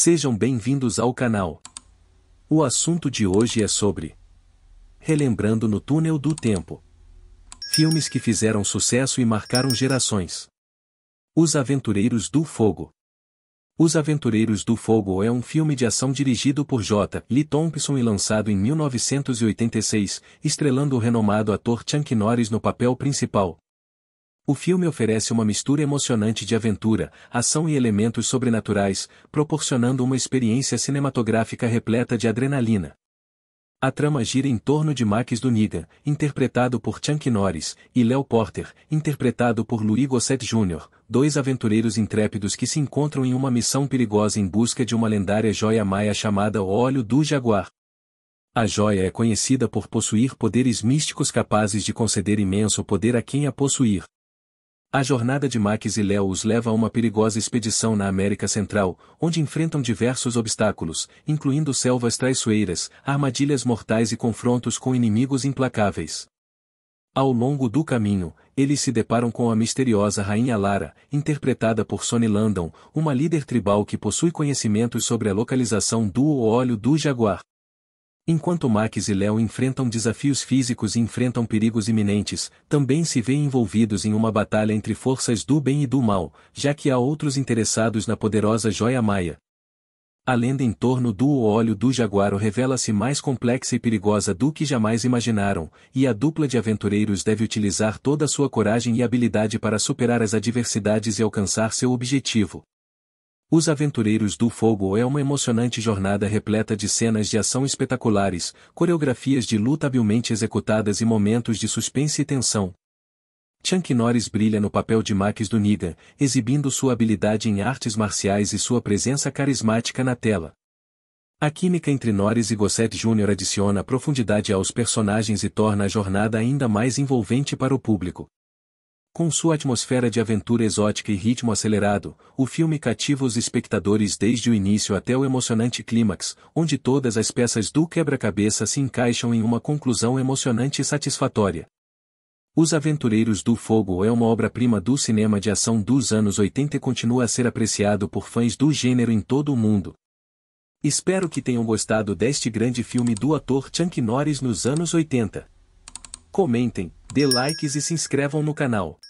Sejam bem-vindos ao canal. O assunto de hoje é sobre Relembrando no túnel do tempo. Filmes que fizeram sucesso e marcaram gerações. Os Aventureiros do Fogo. Os Aventureiros do Fogo é um filme de ação dirigido por J. Lee Thompson e lançado em 1986, estrelando o renomado ator Chuck Norris no papel principal, o filme oferece uma mistura emocionante de aventura, ação e elementos sobrenaturais, proporcionando uma experiência cinematográfica repleta de adrenalina. A trama gira em torno de Max Duniga, interpretado por Chuck Norris, e Léo Porter, interpretado por Louis Gossett Jr., dois aventureiros intrépidos que se encontram em uma missão perigosa em busca de uma lendária joia maia chamada o Óleo do Jaguar. A joia é conhecida por possuir poderes místicos capazes de conceder imenso poder a quem a possuir. A jornada de Max e Léo os leva a uma perigosa expedição na América Central, onde enfrentam diversos obstáculos, incluindo selvas traiçoeiras, armadilhas mortais e confrontos com inimigos implacáveis. Ao longo do caminho, eles se deparam com a misteriosa Rainha Lara, interpretada por Sonny Landon, uma líder tribal que possui conhecimentos sobre a localização do óleo do jaguar. Enquanto Max e Léo enfrentam desafios físicos e enfrentam perigos iminentes, também se vêem envolvidos em uma batalha entre forças do bem e do mal, já que há outros interessados na poderosa joia maia. A lenda em torno do óleo do jaguaro revela-se mais complexa e perigosa do que jamais imaginaram, e a dupla de aventureiros deve utilizar toda a sua coragem e habilidade para superar as adversidades e alcançar seu objetivo. Os Aventureiros do Fogo é uma emocionante jornada repleta de cenas de ação espetaculares, coreografias de luta habilmente executadas e momentos de suspense e tensão. Chuck Norris brilha no papel de Max do Niga, exibindo sua habilidade em artes marciais e sua presença carismática na tela. A química entre Norris e Gossett Jr. adiciona profundidade aos personagens e torna a jornada ainda mais envolvente para o público. Com sua atmosfera de aventura exótica e ritmo acelerado, o filme cativa os espectadores desde o início até o emocionante clímax, onde todas as peças do quebra-cabeça se encaixam em uma conclusão emocionante e satisfatória. Os Aventureiros do Fogo é uma obra-prima do cinema de ação dos anos 80 e continua a ser apreciado por fãs do gênero em todo o mundo. Espero que tenham gostado deste grande filme do ator Chuck Norris nos anos 80. Comentem, dê likes e se inscrevam no canal.